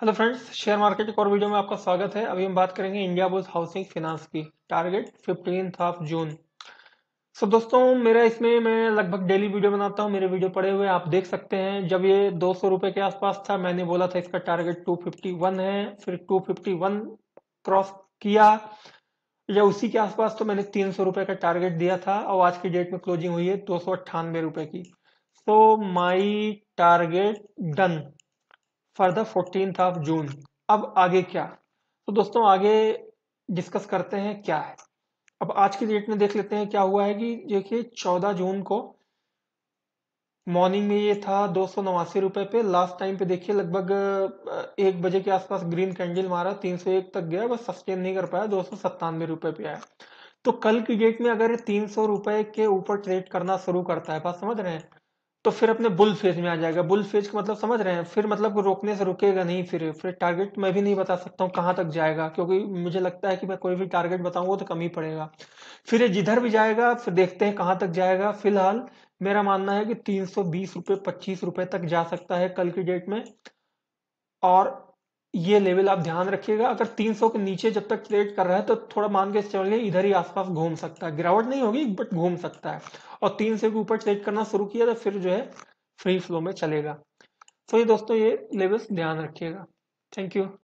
hello friends share market एक और video में आपका स्वागत है अभी हम बात करेंगे इंडिया बुल्स हाउसिंग फिनांस की target fifteen of June so so, दोस्तों मेरा इसमें मैं लगभग डेली वीडियो बनाता हूँ मेरे वीडियो पड़े हुए आप देख सकते हैं जब ये दो सौ रुपए के आसपास था मैंने बोला था इसका टारगेट टू फिफ्टी वन है फिर टू फिफ्टी वन क्रॉस किया या उसी के आसपास तो मैंने तीन सौ का टारगेट दिया था और आज की डेट में क्लोजिंग हुई है दो सौ की so my target done for the fourteen of June अब आगे क्या तो दोस्तों आगे डिस्कस करते हैं क्या है अब आज की डेट में देख लेते हैं क्या हुआ है कि देखिए चौदह जून को मॉर्निंग में ये था दो सौ नवासी रुपए पे लास्ट टाइम पे देखिए लगभग एक बजे के आसपास ग्रीन कैंडल मारा तीन सौ एक तक गया बस सस्टेन नहीं कर पाया दो सौ सत्तानवे रुपए पे आया तो कल की डेट में अगर तीन सौ रुपए के ऊपर ट्रेड करना शुरू करता है बात समझ रहे हैं तो फिर अपने बुल फेज में आ जाएगा बुल फेज का मतलब समझ रहे हैं फिर मतलब रोकने से रुकेगा नहीं फिर फिर टारगेट मैं भी नहीं बता सकता हूँ कहाँ तक जाएगा क्योंकि मुझे लगता है कि मैं कोई भी टारगेट बताऊंगा तो कम ही पड़ेगा फिर ये जिधर भी जाएगा फिर देखते हैं कहाँ तक जाएगा फिलहाल मेरा मानना है कि तीन सौ बीस पच्चीस तक जा सकता है कल की डेट में और ये लेवल आप ध्यान रखिएगा अगर 300 के नीचे जब तक ट्रेड कर रहा है तो थोड़ा मान के चलिए इधर ही आसपास घूम सकता है गिरावट नहीं होगी बट घूम सकता है और 300 के ऊपर ट्रेड करना शुरू किया तो फिर जो है फ्री फ्लो में चलेगा तो ये दोस्तों ये लेवल्स ध्यान रखिएगा थैंक यू